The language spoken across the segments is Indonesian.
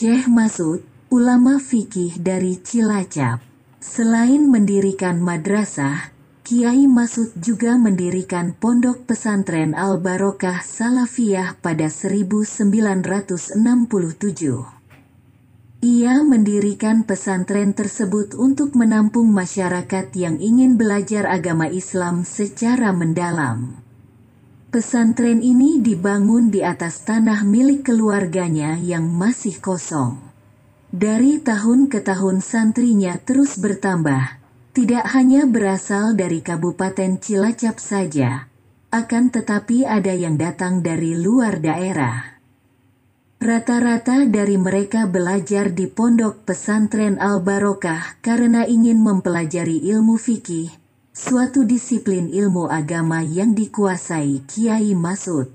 Syekh Masud, ulama fikih dari Cilacap. Selain mendirikan madrasah, Kiai Masud juga mendirikan pondok pesantren Al-Barokah Salafiyah pada 1967. Ia mendirikan pesantren tersebut untuk menampung masyarakat yang ingin belajar agama Islam secara mendalam. Pesantren ini dibangun di atas tanah milik keluarganya yang masih kosong. Dari tahun ke tahun santrinya terus bertambah, tidak hanya berasal dari Kabupaten Cilacap saja, akan tetapi ada yang datang dari luar daerah. Rata-rata dari mereka belajar di pondok pesantren Al-Barokah karena ingin mempelajari ilmu fikih, suatu disiplin ilmu agama yang dikuasai Kiai Masud.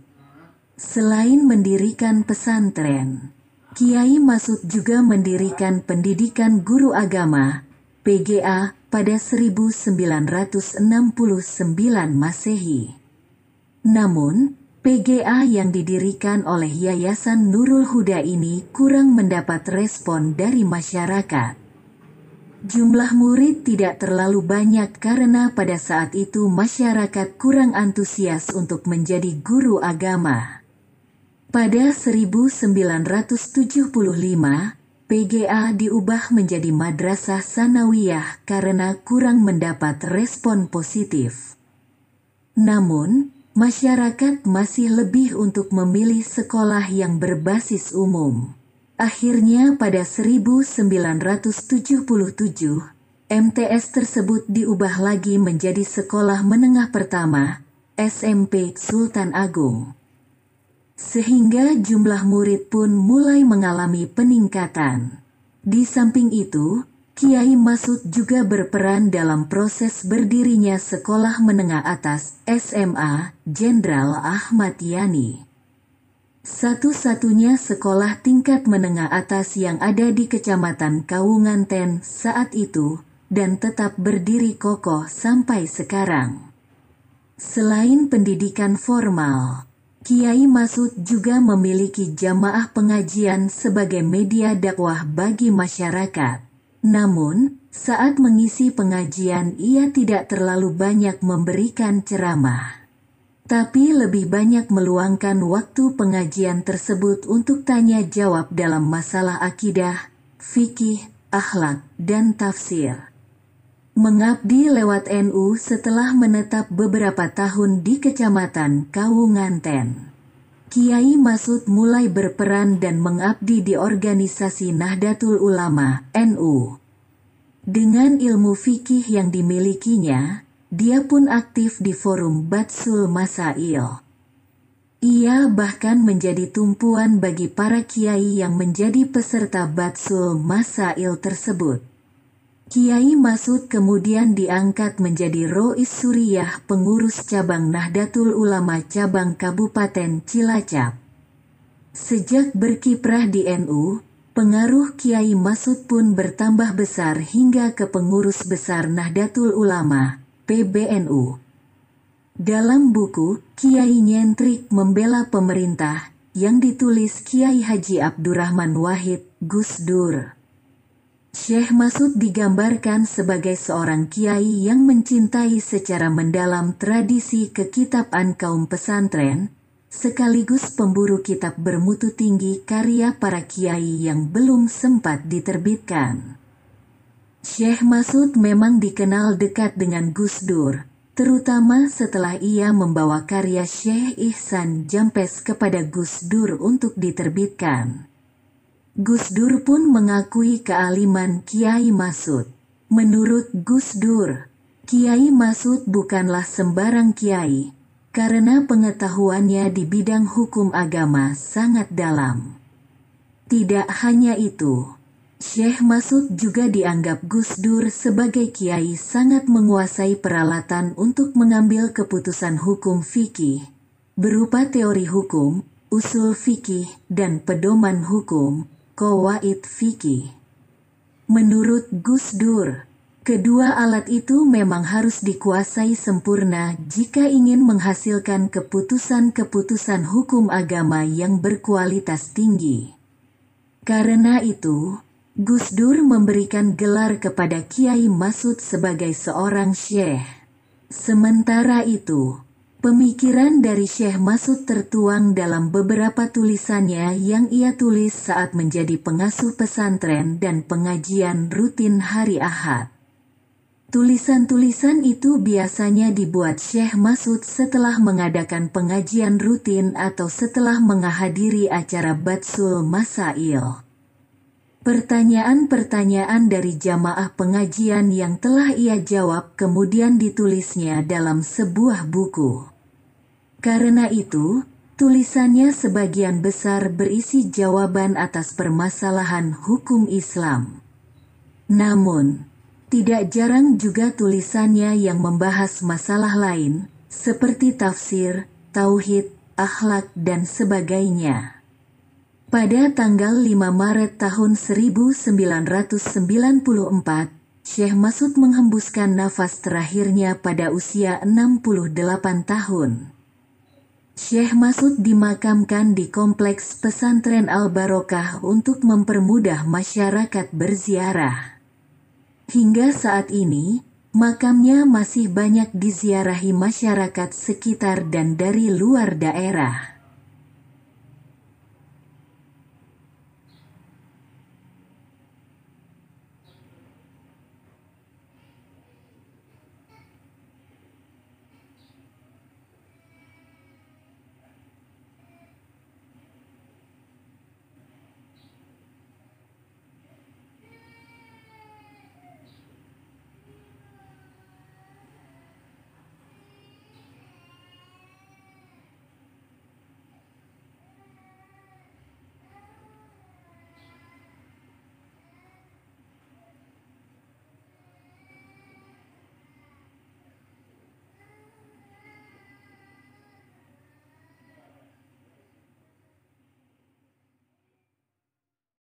Selain mendirikan pesantren, Kiai Masud juga mendirikan pendidikan guru agama, PGA, pada 1969 Masehi. Namun, PGA yang didirikan oleh Yayasan Nurul Huda ini kurang mendapat respon dari masyarakat. Jumlah murid tidak terlalu banyak karena pada saat itu masyarakat kurang antusias untuk menjadi guru agama. Pada 1975, PGA diubah menjadi Madrasah Sanawiyah karena kurang mendapat respon positif. Namun, masyarakat masih lebih untuk memilih sekolah yang berbasis umum. Akhirnya pada 1977, MTS tersebut diubah lagi menjadi Sekolah Menengah Pertama, SMP Sultan Agung. Sehingga jumlah murid pun mulai mengalami peningkatan. Di samping itu, Kiai Masud juga berperan dalam proses berdirinya Sekolah Menengah Atas SMA Jenderal Ahmad Yani satu-satunya sekolah tingkat menengah atas yang ada di Kecamatan Kawungan Ten saat itu dan tetap berdiri kokoh sampai sekarang. Selain pendidikan formal, Kiai Masud juga memiliki jamaah pengajian sebagai media dakwah bagi masyarakat. Namun, saat mengisi pengajian ia tidak terlalu banyak memberikan ceramah tapi lebih banyak meluangkan waktu pengajian tersebut untuk tanya jawab dalam masalah akidah, fikih, akhlak, dan tafsir. Mengabdi lewat NU setelah menetap beberapa tahun di Kecamatan Kawunganten. Kiai Masud mulai berperan dan mengabdi di organisasi Nahdlatul Ulama (NU). Dengan ilmu fikih yang dimilikinya, dia pun aktif di forum Batsul Masail. Ia bahkan menjadi tumpuan bagi para kiai yang menjadi peserta Batsul Masail tersebut. Kiai Masud kemudian diangkat menjadi Rois Suriah pengurus cabang Nahdlatul Ulama cabang Kabupaten Cilacap. Sejak berkiprah di NU, pengaruh Kiai Masud pun bertambah besar hingga ke pengurus besar Nahdlatul Ulama. PBNU. Dalam buku Kiai Nyentrik Membela Pemerintah yang ditulis Kiai Haji Abdurrahman Wahid Gus Dur. Syekh Masud digambarkan sebagai seorang kiai yang mencintai secara mendalam tradisi kekitaban kaum pesantren, sekaligus pemburu kitab bermutu tinggi karya para kiai yang belum sempat diterbitkan. Syekh Masud memang dikenal dekat dengan Gus Dur, terutama setelah ia membawa karya Syekh Ihsan Jampes kepada Gus Dur untuk diterbitkan. Gus Dur pun mengakui kealiman Kiai Masud. Menurut Gus Dur, Kiai Masud bukanlah sembarang kiai, karena pengetahuannya di bidang hukum agama sangat dalam. Tidak hanya itu, Syekh Masud juga dianggap Gus Dur sebagai kiai sangat menguasai peralatan untuk mengambil keputusan hukum fikih, berupa teori hukum, usul fikih, dan pedoman hukum, kowaid fikih. Menurut Gus Dur, kedua alat itu memang harus dikuasai sempurna jika ingin menghasilkan keputusan-keputusan hukum agama yang berkualitas tinggi. Karena itu, Gus Dur memberikan gelar kepada Kiai Masud sebagai seorang syekh. Sementara itu, pemikiran dari Syekh Masud tertuang dalam beberapa tulisannya yang ia tulis saat menjadi pengasuh pesantren dan pengajian rutin hari Ahad. Tulisan-tulisan itu biasanya dibuat Syekh Masud setelah mengadakan pengajian rutin atau setelah menghadiri acara Batsul Masail. Pertanyaan-pertanyaan dari jamaah pengajian yang telah ia jawab kemudian ditulisnya dalam sebuah buku. Karena itu, tulisannya sebagian besar berisi jawaban atas permasalahan hukum Islam. Namun, tidak jarang juga tulisannya yang membahas masalah lain, seperti tafsir, tauhid, akhlak, dan sebagainya. Pada tanggal 5 Maret tahun 1994, Syekh Masud menghembuskan nafas terakhirnya pada usia 68 tahun. Syekh Masud dimakamkan di Kompleks Pesantren Al-Barokah untuk mempermudah masyarakat berziarah. Hingga saat ini, makamnya masih banyak diziarahi masyarakat sekitar dan dari luar daerah.